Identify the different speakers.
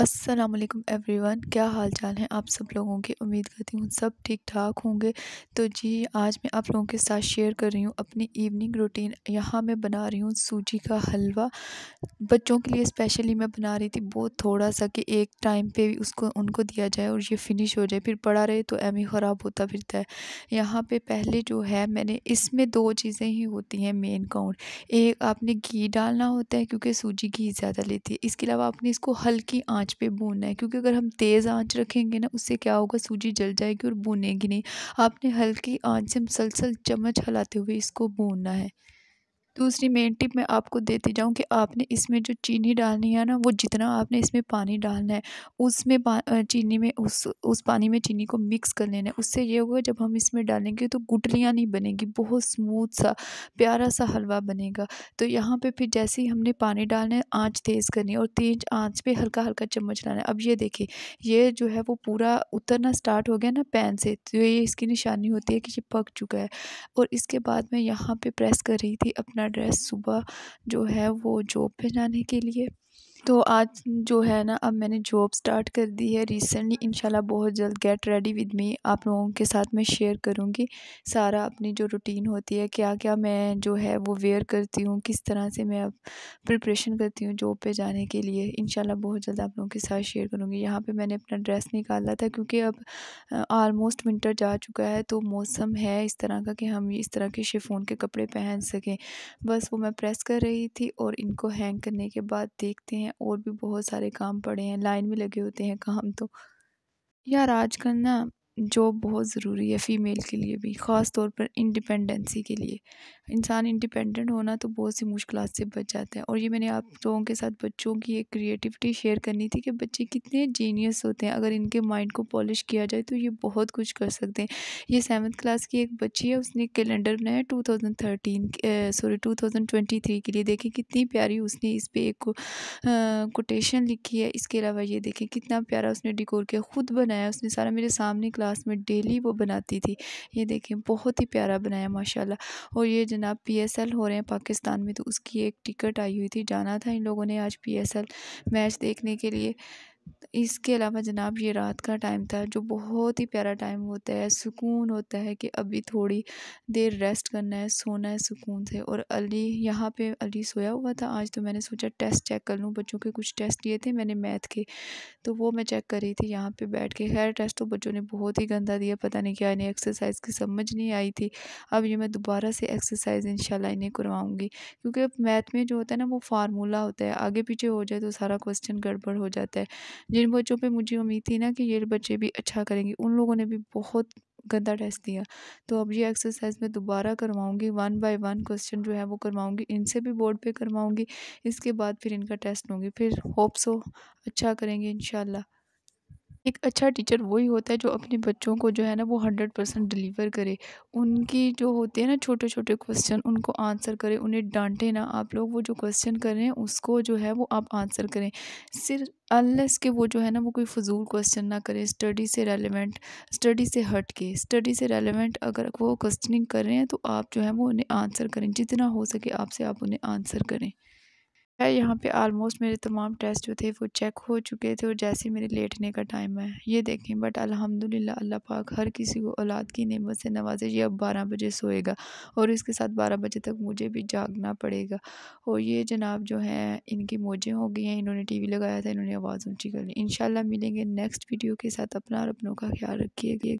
Speaker 1: असलकम वन क्या हाल चाल हैं आप सब लोगों के उम्मीद करती हूँ सब ठीक ठाक होंगे तो जी आज मैं आप लोगों के साथ शेयर कर रही हूँ अपनी इवनिंग रूटीन यहाँ मैं बना रही हूँ सूजी का हलवा बच्चों के लिए स्पेशली मैं बना रही थी बहुत थोड़ा सा कि एक टाइम पे भी उसको उनको दिया जाए और ये फिनिश हो जाए फिर पड़ा रहे तो एम ही ख़राब होता फिरता है यहाँ पर पहले जो है मैंने इसमें दो चीज़ें ही होती हैं मेन काउंट एक आपने घी डालना होता है क्योंकि सूजी घी ज़्यादा लेती है इसके अलावा आपने इसको हल्की आँच आँच पे भूनना है क्योंकि अगर हम तेज़ आँच रखेंगे ना उससे क्या होगा सूजी जल जाएगी और बुनेगी नहीं आपने हल्की आँच से मुसलसल चम्मच हिलाते हुए इसको भूनना है दूसरी मेन टिप मैं आपको देती जाऊँ कि आपने इसमें जो चीनी डालनी है ना वो जितना आपने इसमें पानी डालना है उसमें चीनी में उस उस पानी में चीनी को मिक्स कर लेना है उससे ये होगा जब हम इसमें डालेंगे तो गुटलियाँ नहीं बनेगी बहुत स्मूथ सा प्यारा सा हलवा बनेगा तो यहाँ पे फिर जैसे ही हमने पानी डालना है आँच तेज़ करनी है और तेज आँच पर हल्का हल्का चम्मच लाना है अब ये देखिए ये जो है वो पूरा उतरना स्टार्ट हो गया ना पैन से तो ये इसकी निशानी होती है कि ये पक चुका है और इसके बाद मैं यहाँ पर प्रेस कर रही थी अपना अपना ड्रेस सुबह जो है वो जॉब पे जाने के लिए तो आज जो है ना अब मैंने जॉब स्टार्ट कर दी है रिसेंटली इंशाल्लाह बहुत जल्द गेट रेडी विद मी आप लोगों के साथ मैं शेयर करूँगी सारा अपनी जो रूटीन होती है क्या क्या मैं जो है वो वेयर करती हूँ किस तरह से मैं अब प्रिपरेशन करती हूँ जॉब पे जाने के लिए इंशाल्लाह बहुत जल्द आप लोगों के साथ शेयर करूँगी यहाँ पर मैंने अपना ड्रेस निकाला था क्योंकि अब आलमोस्ट विंटर जा चुका है तो मौसम है इस तरह का कि हम इस तरह के शेफोन के कपड़े पहन सकें बस वो मैं प्रेस कर रही थी और इनको हैंग करने के बाद देखते हैं और भी बहुत सारे काम पड़े हैं लाइन में लगे होते हैं काम तो यार आजकल ना जॉब बहुत ज़रूरी है फ़ीमेल के लिए भी ख़ास तौर पर इंडिपेंडेंसी के लिए इंसान इंडिपेंडेंट होना तो बहुत सी मुश्किल से बच जाता है और ये मैंने आप लोगों के साथ बच्चों की एक क्रिएटिविटी शेयर करनी थी कि बच्चे कितने जीनियस होते हैं अगर इनके माइंड को पॉलिश किया जाए तो ये बहुत कुछ कर सकते हैं ये सेवन्थ क्लास की एक बच्ची है उसने कैलेंडर बनाया two thousand thirteen sorry two thousand twenty three के लिए देखें कितनी प्यारी उसने इस पर एक कोटेशन लिखी है इसके अलावा ये देखें कितना प्यारा उसने डिकोर किया खुद बनाया उसने सारा मेरे सामने क्लास क्लास में डेली वो बनाती थी ये देखें बहुत ही प्यारा बनाया माशाल्लाह और ये जनाब पीएसएल हो रहे हैं पाकिस्तान में तो उसकी एक टिकट आई हुई थी जाना था इन लोगों ने आज पीएसएल मैच देखने के लिए तो इसके अलावा जनाब ये रात का टाइम था जो बहुत ही प्यारा टाइम होता है सुकून होता है कि अभी थोड़ी देर रेस्ट करना है सोना है सुकून से और अली यहाँ पे अली सोया हुआ था आज तो मैंने सोचा टेस्ट चेक कर लूँ बच्चों के कुछ टेस्ट लिए थे मैंने मैथ के तो वो मैं चेक कर रही थी यहाँ पे बैठ के खैर टेस्ट तो बच्चों ने बहुत ही गंदा दिया पता नहीं क्या इन्हें एक्सरसाइज की समझ नहीं आई थी अब ये मैं दोबारा से एक्सरसाइज इन इन्हें करवाऊँगी क्योंकि अब मैथ में जो होता है ना वो फार्मूला होता है आगे पीछे हो जाए तो सारा क्वेश्चन गड़बड़ हो जाता है जिन बच्चों पे मुझे उम्मीद थी ना कि ये बच्चे भी अच्छा करेंगे उन लोगों ने भी बहुत गंदा टेस्ट दिया तो अब ये एक्सरसाइज मैं दोबारा करवाऊंगी वन बाय वन क्वेश्चन जो है वो करवाऊँगी इनसे भी बोर्ड पे करवाऊंगी इसके बाद फिर इनका टेस्ट लूँगी फिर होप्स हो अच्छा करेंगे इन एक अच्छा टीचर वही होता है जो अपने बच्चों को जो है ना वो हंड्रेड परसेंट डिलीवर करे उनकी जो होते हैं ना छोटे छोटे क्वेश्चन उनको आंसर करें उन्हें डांटे ना आप लोग वो जो क्वेश्चन कर रहे हैं उसको जो है वो आप आंसर करें सिर्फ अनलेस के वो जो है ना वो कोई फजूल क्वेश्चन ना करें स्टडी से रेलिवेंट स्टडी से हट के स्टडी से रेलिवेंट अगर वो क्वेश्चनिंग कर रहे हैं तो आप जो है वो उन्हें आंसर करें जितना हो सके आपसे आप उन्हें आंसर करें है यहाँ पे आलमोस्ट मेरे तमाम टेस्ट जो थे वो चेक हो चुके थे और जैसे मेरे लेटने का टाइम है ये देखें बट अल्हम्दुलिल्लाह अल्लाह पाक हर किसी को औलाद की नेमत से नवाजे ये अब बारह बजे सोएगा और इसके साथ बारह बजे तक मुझे भी जागना पड़ेगा और ये जनाब जो हैं इनकी मौजें हो गई हैं इन्होंने टी वी लगाया था इन्होंने आवाज़ ऊँची कर ली इन मिलेंगे नेक्स्ट वीडियो के साथ अपना और अपनों का ख्याल रखिएगा